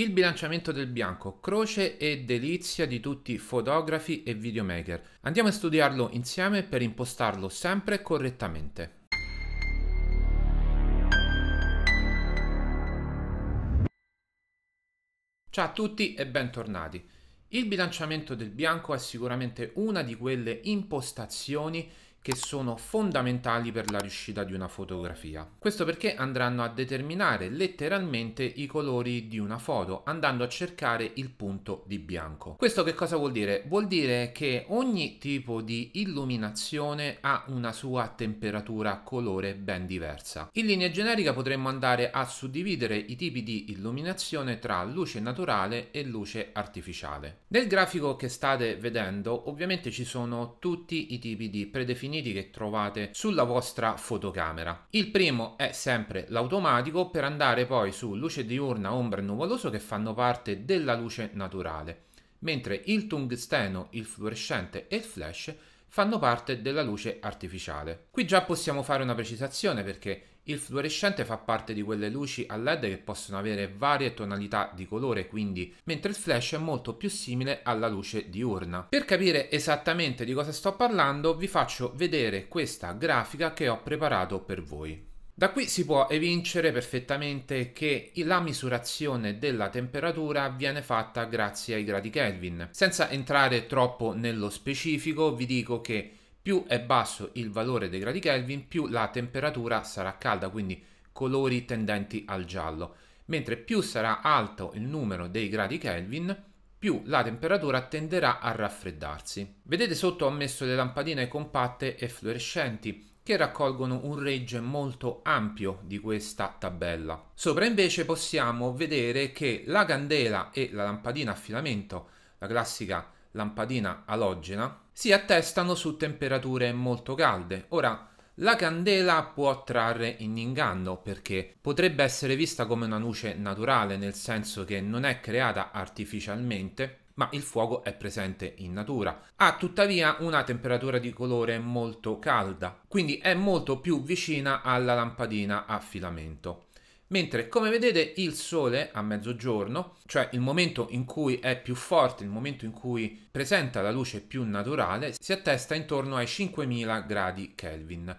Il bilanciamento del bianco, croce e delizia di tutti i fotografi e videomaker. Andiamo a studiarlo insieme per impostarlo sempre correttamente. Ciao a tutti e bentornati. Il bilanciamento del bianco è sicuramente una di quelle impostazioni che sono fondamentali per la riuscita di una fotografia. Questo perché andranno a determinare letteralmente i colori di una foto, andando a cercare il punto di bianco. Questo che cosa vuol dire? Vuol dire che ogni tipo di illuminazione ha una sua temperatura colore ben diversa. In linea generica potremmo andare a suddividere i tipi di illuminazione tra luce naturale e luce artificiale. Nel grafico che state vedendo ovviamente ci sono tutti i tipi di predefiniti infiniti che trovate sulla vostra fotocamera. Il primo è sempre l'automatico per andare poi su luce diurna, ombra e nuvoloso che fanno parte della luce naturale, mentre il tungsteno, il fluorescente e il flash fanno parte della luce artificiale. Qui già possiamo fare una precisazione perché il fluorescente fa parte di quelle luci a LED che possono avere varie tonalità di colore, quindi, mentre il flash è molto più simile alla luce diurna. Per capire esattamente di cosa sto parlando, vi faccio vedere questa grafica che ho preparato per voi. Da qui si può evincere perfettamente che la misurazione della temperatura viene fatta grazie ai gradi Kelvin. Senza entrare troppo nello specifico, vi dico che più è basso il valore dei gradi Kelvin, più la temperatura sarà calda, quindi colori tendenti al giallo. Mentre più sarà alto il numero dei gradi Kelvin, più la temperatura tenderà a raffreddarsi. Vedete sotto ho messo le lampadine compatte e fluorescenti che raccolgono un range molto ampio di questa tabella. Sopra invece possiamo vedere che la candela e la lampadina a filamento, la classica lampadina alogena, si attestano su temperature molto calde. Ora, la candela può trarre in inganno perché potrebbe essere vista come una luce naturale, nel senso che non è creata artificialmente, ma il fuoco è presente in natura. Ha tuttavia una temperatura di colore molto calda, quindi è molto più vicina alla lampadina a filamento. Mentre come vedete il sole a mezzogiorno, cioè il momento in cui è più forte, il momento in cui presenta la luce più naturale, si attesta intorno ai 5000 gradi Kelvin,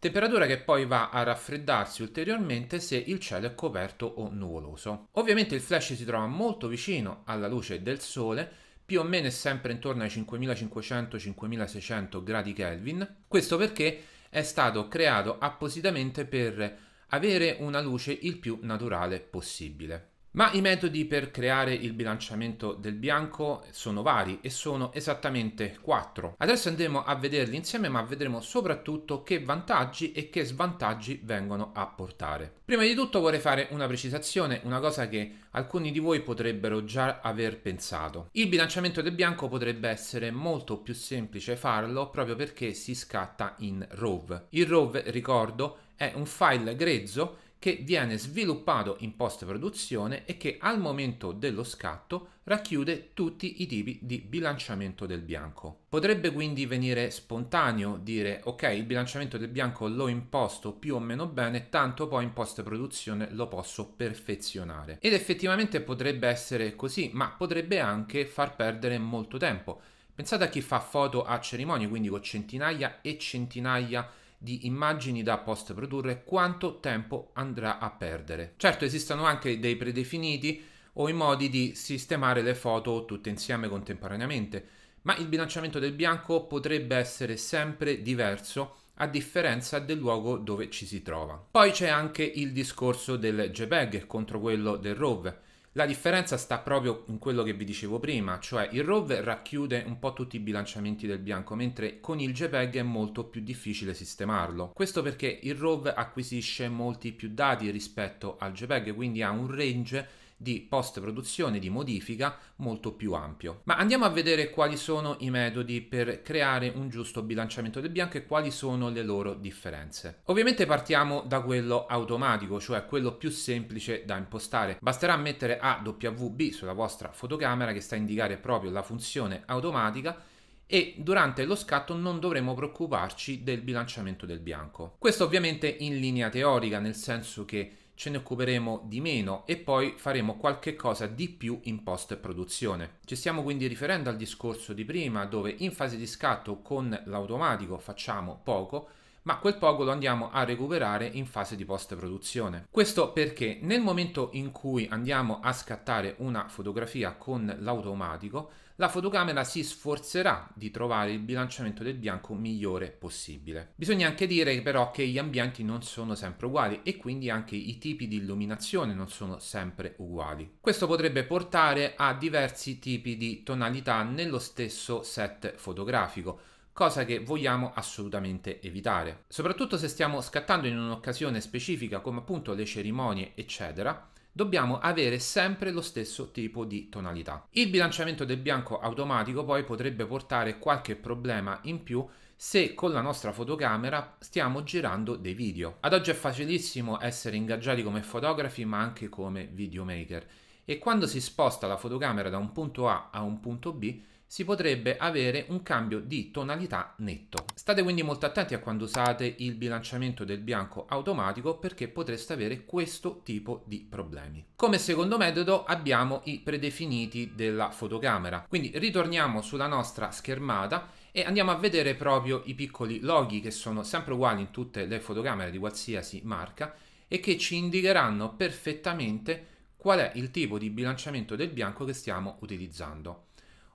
temperatura che poi va a raffreddarsi ulteriormente se il cielo è coperto o nuvoloso. Ovviamente il flash si trova molto vicino alla luce del sole, più o meno è sempre intorno ai 5500-5600 gradi Kelvin, questo perché è stato creato appositamente per avere una luce il più naturale possibile. Ma i metodi per creare il bilanciamento del bianco sono vari e sono esattamente quattro. Adesso andremo a vederli insieme ma vedremo soprattutto che vantaggi e che svantaggi vengono a portare. Prima di tutto vorrei fare una precisazione, una cosa che alcuni di voi potrebbero già aver pensato. Il bilanciamento del bianco potrebbe essere molto più semplice farlo proprio perché si scatta in RAW. Il RAW, ricordo, è un file grezzo che viene sviluppato in post-produzione e che al momento dello scatto racchiude tutti i tipi di bilanciamento del bianco. Potrebbe quindi venire spontaneo dire ok il bilanciamento del bianco lo imposto più o meno bene, tanto poi in post-produzione lo posso perfezionare. Ed effettivamente potrebbe essere così, ma potrebbe anche far perdere molto tempo. Pensate a chi fa foto a cerimonie, quindi con centinaia e centinaia di di immagini da post produrre quanto tempo andrà a perdere. Certo esistono anche dei predefiniti o i modi di sistemare le foto tutte insieme contemporaneamente, ma il bilanciamento del bianco potrebbe essere sempre diverso a differenza del luogo dove ci si trova. Poi c'è anche il discorso del JPEG contro quello del ROV. La differenza sta proprio in quello che vi dicevo prima, cioè il ROV racchiude un po' tutti i bilanciamenti del bianco, mentre con il JPEG è molto più difficile sistemarlo. Questo perché il ROV acquisisce molti più dati rispetto al JPEG, quindi ha un range di post-produzione, di modifica molto più ampio. Ma andiamo a vedere quali sono i metodi per creare un giusto bilanciamento del bianco e quali sono le loro differenze. Ovviamente partiamo da quello automatico, cioè quello più semplice da impostare. Basterà mettere AWB sulla vostra fotocamera che sta a indicare proprio la funzione automatica e durante lo scatto non dovremo preoccuparci del bilanciamento del bianco. Questo ovviamente in linea teorica, nel senso che ce ne occuperemo di meno e poi faremo qualche cosa di più in post produzione. Ci stiamo quindi riferendo al discorso di prima dove in fase di scatto con l'automatico facciamo poco ma quel poco lo andiamo a recuperare in fase di post produzione. Questo perché nel momento in cui andiamo a scattare una fotografia con l'automatico la fotocamera si sforzerà di trovare il bilanciamento del bianco migliore possibile. Bisogna anche dire però che gli ambienti non sono sempre uguali e quindi anche i tipi di illuminazione non sono sempre uguali. Questo potrebbe portare a diversi tipi di tonalità nello stesso set fotografico cosa che vogliamo assolutamente evitare. Soprattutto se stiamo scattando in un'occasione specifica come appunto le cerimonie eccetera, dobbiamo avere sempre lo stesso tipo di tonalità. Il bilanciamento del bianco automatico poi potrebbe portare qualche problema in più se con la nostra fotocamera stiamo girando dei video. Ad oggi è facilissimo essere ingaggiati come fotografi ma anche come videomaker e quando si sposta la fotocamera da un punto A a un punto B si potrebbe avere un cambio di tonalità netto. State quindi molto attenti a quando usate il bilanciamento del bianco automatico perché potreste avere questo tipo di problemi. Come secondo metodo abbiamo i predefiniti della fotocamera, quindi ritorniamo sulla nostra schermata e andiamo a vedere proprio i piccoli loghi che sono sempre uguali in tutte le fotocamere di qualsiasi marca e che ci indicheranno perfettamente qual è il tipo di bilanciamento del bianco che stiamo utilizzando.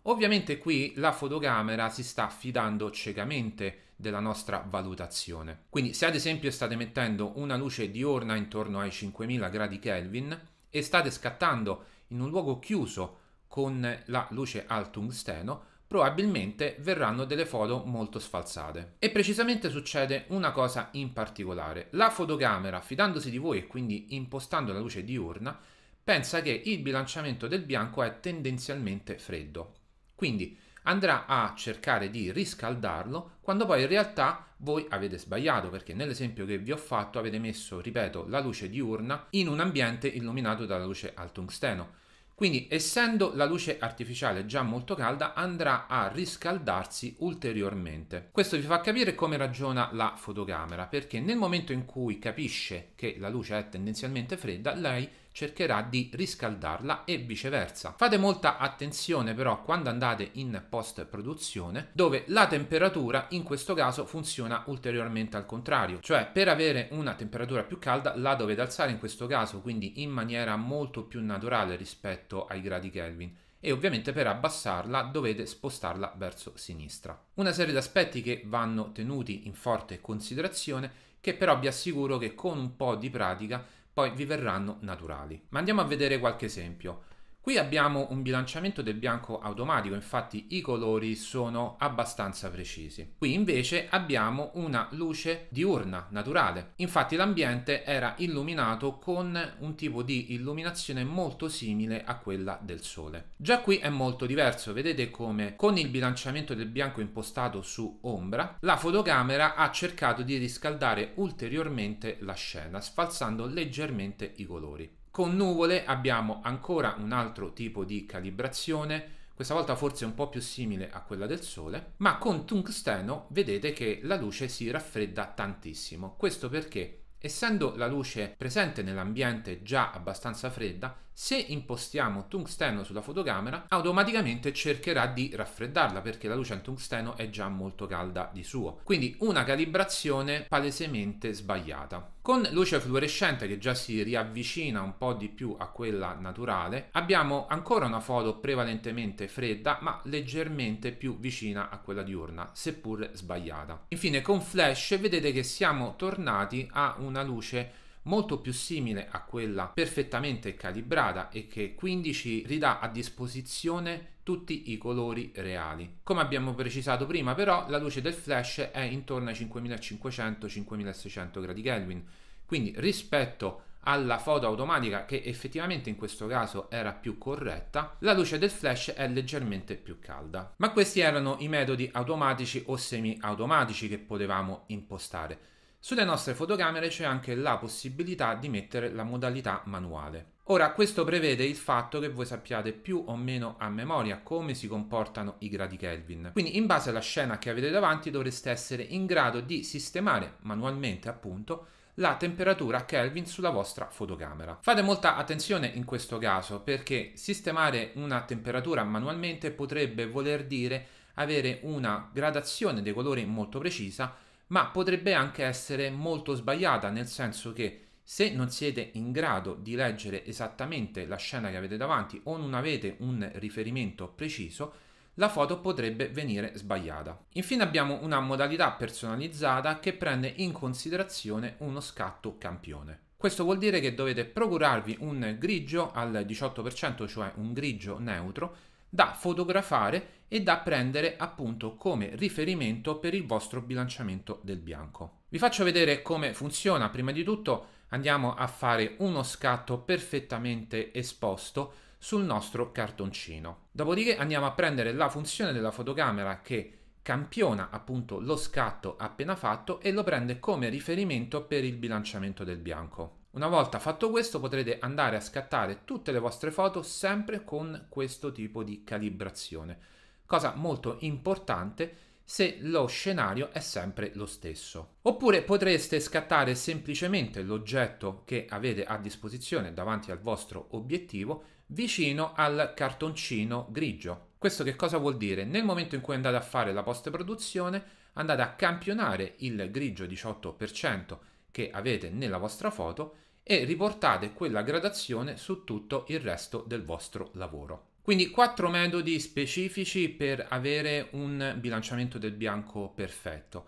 Ovviamente qui la fotocamera si sta fidando ciecamente della nostra valutazione. Quindi se ad esempio state mettendo una luce diurna intorno ai 5000 gradi Kelvin e state scattando in un luogo chiuso con la luce al tungsteno, probabilmente verranno delle foto molto sfalsate. E precisamente succede una cosa in particolare. La fotocamera, fidandosi di voi e quindi impostando la luce diurna, pensa che il bilanciamento del bianco è tendenzialmente freddo. Quindi andrà a cercare di riscaldarlo quando poi in realtà voi avete sbagliato perché nell'esempio che vi ho fatto avete messo, ripeto, la luce diurna in un ambiente illuminato dalla luce al tungsteno. Quindi essendo la luce artificiale già molto calda andrà a riscaldarsi ulteriormente. Questo vi fa capire come ragiona la fotocamera perché nel momento in cui capisce che la luce è tendenzialmente fredda lei cercherà di riscaldarla e viceversa. Fate molta attenzione però quando andate in post produzione dove la temperatura in questo caso funziona ulteriormente al contrario, cioè per avere una temperatura più calda la dovete alzare in questo caso quindi in maniera molto più naturale rispetto ai gradi Kelvin e ovviamente per abbassarla dovete spostarla verso sinistra. Una serie di aspetti che vanno tenuti in forte considerazione che però vi assicuro che con un po' di pratica poi vi verranno naturali. Ma andiamo a vedere qualche esempio. Qui abbiamo un bilanciamento del bianco automatico, infatti i colori sono abbastanza precisi. Qui invece abbiamo una luce diurna naturale, infatti l'ambiente era illuminato con un tipo di illuminazione molto simile a quella del sole. Già qui è molto diverso, vedete come con il bilanciamento del bianco impostato su ombra, la fotocamera ha cercato di riscaldare ulteriormente la scena, sfalsando leggermente i colori. Con nuvole abbiamo ancora un altro tipo di calibrazione, questa volta forse un po' più simile a quella del Sole, ma con tungsteno vedete che la luce si raffredda tantissimo. Questo perché, essendo la luce presente nell'ambiente già abbastanza fredda, se impostiamo tungsteno sulla fotocamera, automaticamente cercherà di raffreddarla perché la luce in tungsteno è già molto calda di suo. Quindi una calibrazione palesemente sbagliata. Con luce fluorescente che già si riavvicina un po' di più a quella naturale, abbiamo ancora una foto prevalentemente fredda ma leggermente più vicina a quella diurna, seppur sbagliata. Infine con flash vedete che siamo tornati a una luce molto più simile a quella perfettamente calibrata e che quindi ci ridà a disposizione tutti i colori reali. Come abbiamo precisato prima però la luce del flash è intorno ai 5500-5600 gradi Kelvin quindi rispetto alla foto automatica che effettivamente in questo caso era più corretta, la luce del flash è leggermente più calda. Ma questi erano i metodi automatici o semi-automatici che potevamo impostare. Sulle nostre fotocamere c'è anche la possibilità di mettere la modalità manuale. Ora questo prevede il fatto che voi sappiate più o meno a memoria come si comportano i gradi Kelvin. Quindi in base alla scena che avete davanti dovreste essere in grado di sistemare manualmente appunto la temperatura Kelvin sulla vostra fotocamera. Fate molta attenzione in questo caso perché sistemare una temperatura manualmente potrebbe voler dire avere una gradazione dei colori molto precisa ma potrebbe anche essere molto sbagliata, nel senso che se non siete in grado di leggere esattamente la scena che avete davanti o non avete un riferimento preciso, la foto potrebbe venire sbagliata. Infine abbiamo una modalità personalizzata che prende in considerazione uno scatto campione. Questo vuol dire che dovete procurarvi un grigio al 18%, cioè un grigio neutro, da fotografare e da prendere appunto come riferimento per il vostro bilanciamento del bianco. Vi faccio vedere come funziona. Prima di tutto andiamo a fare uno scatto perfettamente esposto sul nostro cartoncino. Dopodiché andiamo a prendere la funzione della fotocamera che campiona appunto lo scatto appena fatto e lo prende come riferimento per il bilanciamento del bianco. Una volta fatto questo potrete andare a scattare tutte le vostre foto sempre con questo tipo di calibrazione, cosa molto importante se lo scenario è sempre lo stesso. Oppure potreste scattare semplicemente l'oggetto che avete a disposizione davanti al vostro obiettivo vicino al cartoncino grigio. Questo che cosa vuol dire? Nel momento in cui andate a fare la post produzione andate a campionare il grigio 18% che avete nella vostra foto e riportate quella gradazione su tutto il resto del vostro lavoro. Quindi quattro metodi specifici per avere un bilanciamento del bianco perfetto.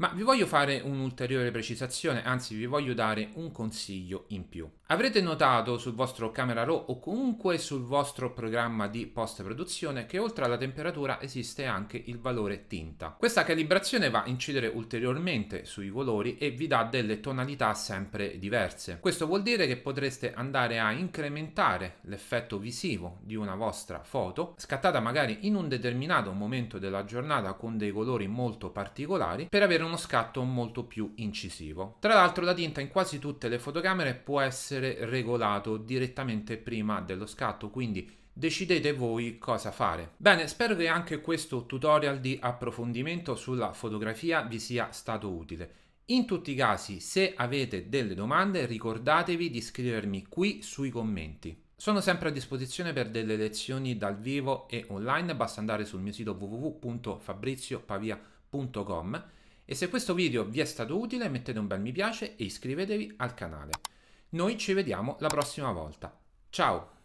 Ma vi voglio fare un'ulteriore precisazione, anzi vi voglio dare un consiglio in più. Avrete notato sul vostro Camera Raw o comunque sul vostro programma di post produzione che oltre alla temperatura esiste anche il valore tinta. Questa calibrazione va a incidere ulteriormente sui colori e vi dà delle tonalità sempre diverse. Questo vuol dire che potreste andare a incrementare l'effetto visivo di una vostra foto, scattata magari in un determinato momento della giornata con dei colori molto particolari, per avere un uno scatto molto più incisivo. Tra l'altro la tinta in quasi tutte le fotocamere può essere regolato direttamente prima dello scatto, quindi decidete voi cosa fare. Bene, spero che anche questo tutorial di approfondimento sulla fotografia vi sia stato utile. In tutti i casi, se avete delle domande, ricordatevi di scrivermi qui sui commenti. Sono sempre a disposizione per delle lezioni dal vivo e online, basta andare sul mio sito www.fabriziopavia.com e se questo video vi è stato utile mettete un bel mi piace e iscrivetevi al canale. Noi ci vediamo la prossima volta. Ciao!